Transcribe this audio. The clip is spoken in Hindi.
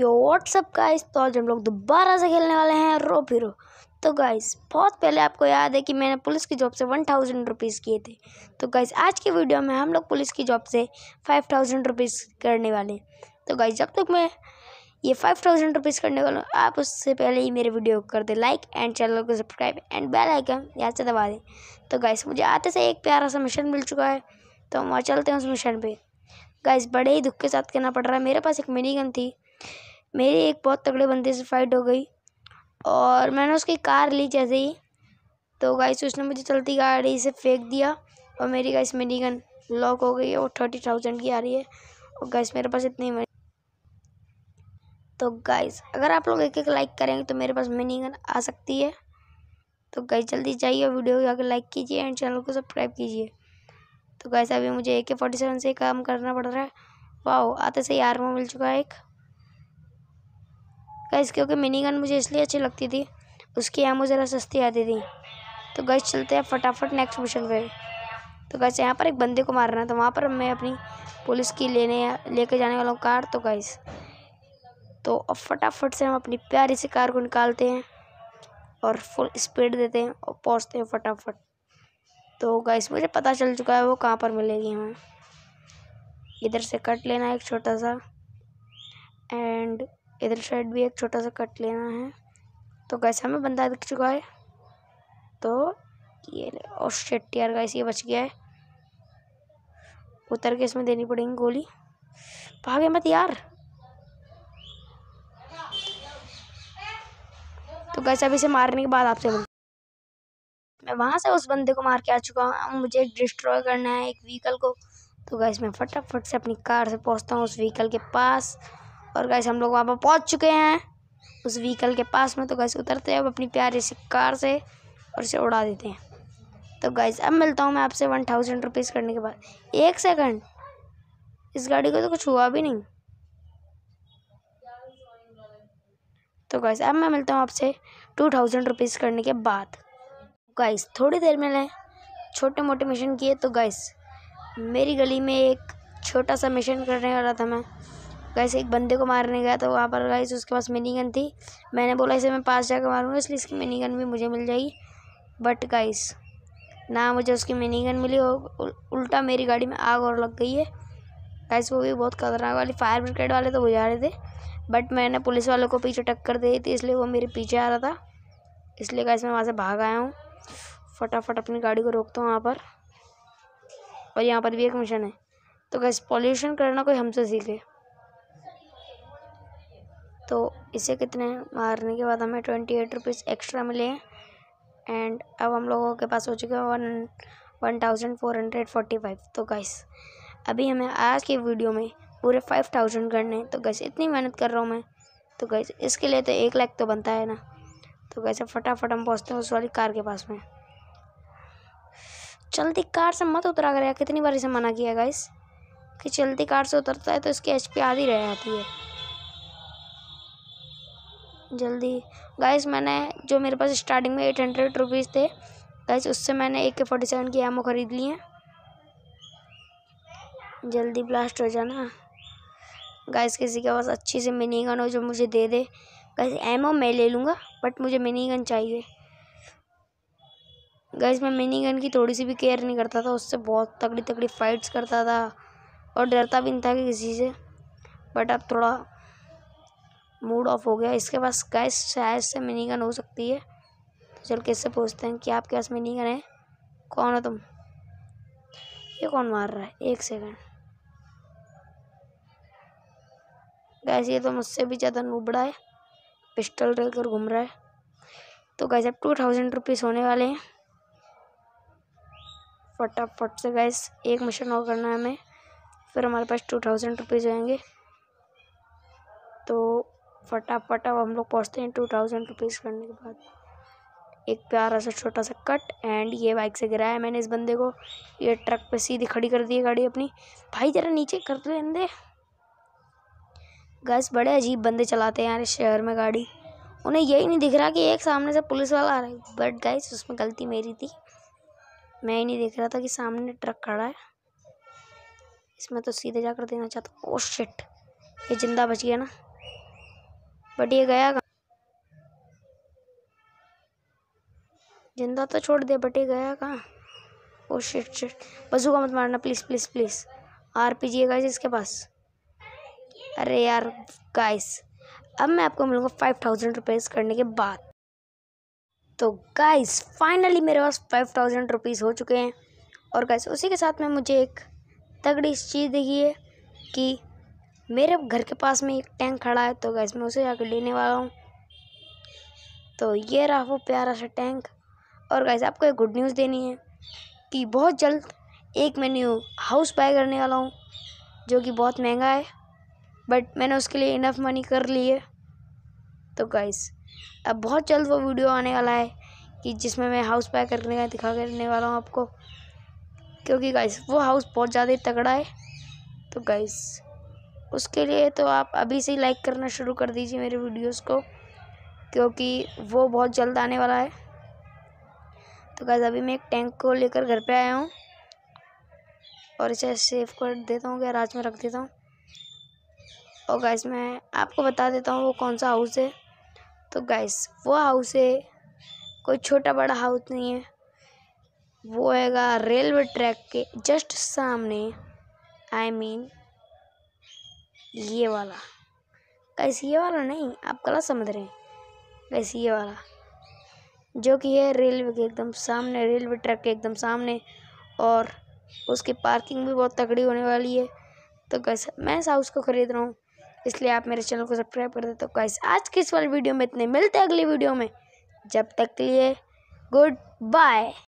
यो व्हाट्सअप गाइस तो आज हम लोग दोबारा से खेलने वाले हैं रोप हीरो तो गाइस बहुत पहले आपको याद है कि मैंने पुलिस की जॉब से वन थाउजेंड रुपीज़ किए थे तो गाइस आज की वीडियो में हम लोग पुलिस की जॉब से फाइव थाउजेंड रुपीज़ करने वाले तो गाइस जब तक मैं ये फाइव थाउजेंड रुपीज़ करने वाला हूँ आप उससे पहले ही मेरे वीडियो को कर दें लाइक एंड चैनल को सब्सक्राइब एंड बेल आइकन से दबा दें तो गाइस मुझे आते से एक प्यारा सा मिशन मिल चुका है तो हम वहाँ चलते हैं उस मिशन पर गाइस बड़े ही दुख के साथ कहना पड़ रहा है मेरे पास एक मिनी गन थी मेरी एक बहुत तगड़े बंदे से फाइट हो गई और मैंने उसकी कार ली जैसे ही तो गाइस उसने मुझे चलती गाड़ी से फेंक दिया और मेरी गाइस मेरी गन लॉक हो गई है और थर्टी थाउजेंड की आ रही है और गाइस मेरे पास इतनी मनी तो गाइस अगर आप लोग एक एक लाइक करेंगे तो मेरे पास मिनी गन आ सकती है तो गाइस जल्दी जाइए वीडियो को जाकर लाइक कीजिए एंड चैनल को सब्सक्राइब कीजिए तो गाइस अभी मुझे ए के फोर्टी सेवन से काम करना पड़ रहा है वाह आते से ही मिल चुका है एक गैस क्योंकि मिनी गन मुझे इसलिए अच्छी लगती थी उसकी एमो ज़रा सस्ती आती थी तो गैस चलते हैं फटाफट नेक्स्ट मिशन पे तो गैस यहाँ पर एक बंदे को मारना तो वहाँ पर मैं अपनी पुलिस की लेने लेके जाने वाला हूँ कार तो गैस तो अब फटाफट से हम अपनी प्यारी सी कार को निकालते हैं और फुल स्पीड देते हैं और पहुँचते हैं फटाफट तो गैस मुझे पता चल चुका है वो कहाँ पर मिलेगी हमें इधर से कट लेना है एक छोटा सा एंड इधर साइड भी एक छोटा सा कट लेना है तो गैस हमें बंदा दिख चुका है तो ये और शेट यार गैस ये बच गया है उतर के इसमें देनी पड़ेगी गोली भागे मत यार तो गैस अभी इसे मारने के बाद आपसे मैं वहाँ से उस बंदे को मार के आ चुका हूँ मुझे डिस्ट्रॉय करना है एक व्हीकल को तो गैस मैं फटाफट से अपनी कार से पहुँचता हूँ उस व्हीकल के पास और गैस हम लोग वहाँ पर पहुँच चुके हैं उस व्हीकल के पास में तो गैस उतरते हैं अब अपनी प्यारी सी कार से और इसे उड़ा देते हैं तो गैस अब मिलता हूँ मैं आपसे वन थाउजेंड रुपीज़ करने के बाद एक सेकंड इस गाड़ी को तो कुछ हुआ भी नहीं तो गैस अब मैं मिलता हूँ आपसे टू थाउजेंड रुपीज़ करने के बाद गैस थोड़ी देर में लें छोटे मोटे मिशन किए तो गैस मेरी गली में एक छोटा सा मिशन करने वाला था मैं गाइस एक बंदे को मारने गया तो वहाँ पर गाइस उसके पास मिनी गन थी मैंने बोला इसे मैं पास जाकर मारूंगा इसलिए इसकी मिनी गन भी मुझे मिल जाएगी बट गाइस ना मुझे उसकी मिनी गन मिली और उल्टा मेरी गाड़ी में आग और लग गई है गाइस वो भी बहुत खतरनाक वाली फायर ब्रिगेड वाले तो बुझा रहे थे बट मैंने पुलिस वालों को पीछे टक्कर दी थी इसलिए वो मेरे पीछे आ रहा था इसलिए गाइस मैं वहाँ से भाग आया हूँ फटाफट अपनी गाड़ी को रोकता हूँ वहाँ पर और यहाँ पर भी एक मिशन है तो गैस पॉल्यूशन करना कोई हमसे सीखे तो इसे कितने मारने के बाद हमें ट्वेंटी एट रुपीज़ एक्स्ट्रा मिले हैं एंड अब हम लोगों के पास हो चुके हैं one one thousand four hundred forty five तो गैस अभी हमें आज की वीडियो में पूरे फाइव थाउजेंड करने तो गैस इतनी मेहनत कर रहा हूँ मैं तो गैस इसके लिए तो एक लाख तो बनता है ना तो गैस फटाफट हम पहुँचते हैं उस वाली कार के पास में चलती कार से मत उतरा कर कितनी बार इसे मना किया गैस कि चलती कार से उतरता है तो इसकी एच पी आधी रह जाती है जल्दी गाइस मैंने जो मेरे पास स्टार्टिंग में एट हंड्रेड रुपीज़ थे गाइस उससे मैंने ए के फोर्टी सेवन की एमओ ख़रीद ली है जल्दी ब्लास्ट हो जाना गाइस किसी के पास अच्छी से मिनी गन हो जो मुझे दे दे गाइस एमओ मैं ले लूँगा बट मुझे मिनी गन चाहिए गाइस मैं मिनी गन की थोड़ी सी भी केयर नहीं करता था उससे बहुत तगड़ी तगड़ी फाइट्स करता था और डरता भी नहीं था कि किसी से बट अब थोड़ा मूड ऑफ हो गया इसके पास गैस शायद से मिनी गन हो सकती है तो चल के इससे पूछते हैं कि आपके पास मिनी गन है कौन हो तुम ये कौन मार रहा है एक सेकंड गैस ये तो मुझसे भी ज़्यादा नूबड़ा है पिस्टल लेकर घूम रहा है तो गैस अब टू थाउजेंड रुपीज़ होने वाले हैं फटाफट से गैस एक मिशन और करना है हमें फिर हमारे पास टू थाउजेंड रुपीज़ होएंगे तो फटाफट अब हम लोग पहुँचते हैं टू थाउजेंड रुपीज़ करने के बाद एक प्यारा सा छोटा सा कट एंड ये बाइक से गिराया मैंने इस बंदे को ये ट्रक पे सीधी खड़ी कर दी है गाड़ी अपनी भाई ज़रा नीचे कर दो बंदे गैस बड़े अजीब बंदे चलाते हैं यार इस शहर में गाड़ी उन्हें यही नहीं दिख रहा कि एक सामने से पुलिस वाला आ रहा है बट गैस उसमें गलती मेरी थी मैं ही नहीं देख रहा था कि सामने ट्रक खड़ा है इसमें तो सीधे जाकर देना चाहता हूँ ओ oh शिट ये जिंदा बच गया ना बट ये गया जिंदा तो छोड़ दे बट ये गया कहाँ ओ शिट शिट का मत मारना please please please R P G है गाइस इसके पास अरे यार गाइस अब मैं आपको मिलूँगा फाइव थाउजेंड रुपीज़ करने के बाद तो गाइस फाइनली मेरे पास फाइव थाउजेंड रुपीज़ हो चुके हैं और गाइस उसी के साथ में मुझे एक तगड़ी चीज़ देखी है कि मेरे घर के पास में एक टैंक खड़ा है तो गैस मैं उसे जाकर लेने वाला हूँ तो ये रहा वो प्यारा सा टैंक और गैस आपको एक गुड न्यूज़ देनी है कि बहुत जल्द एक मैं न्यू हाउस बाय करने वाला हूँ जो कि बहुत महंगा है बट मैंने उसके लिए इनफ मनी कर ली है तो गाइस अब बहुत जल्द वो वीडियो आने वाला है कि जिसमें मैं हाउस बाय करने का दिखा करने वाला हूँ आपको क्योंकि गाइस वो हाउस बहुत ज़्यादा तगड़ा है तो गाइस उसके लिए तो आप अभी से ही लाइक करना शुरू कर दीजिए मेरे वीडियोस को क्योंकि वो बहुत जल्द आने वाला है तो गैस अभी मैं एक टैंक को लेकर घर पे आया हूँ और इसे सेव कर देता हूँ गैराज में रख देता हूँ और गैस मैं आपको बता देता हूँ वो कौन सा हाउस है तो गैस वो हाउस है कोई छोटा बड़ा हाउस नहीं है वो हैगा रेलवे ट्रैक के जस्ट सामने आई I मीन mean, ये वाला कैसे ये वाला नहीं आप गलत समझ रहे हैं कैसे ये वाला जो कि है रेलवे के एकदम सामने रेलवे ट्रैक के एकदम सामने और उसकी पार्किंग भी बहुत तगड़ी होने वाली है तो कैसे मैं साउस को ख़रीद रहा हूँ इसलिए आप मेरे चैनल को सब्सक्राइब कर दे तो कैसे आज के इस वाले वीडियो में इतने मिलते हैं अगली वीडियो में जब तक के लिए गुड बाय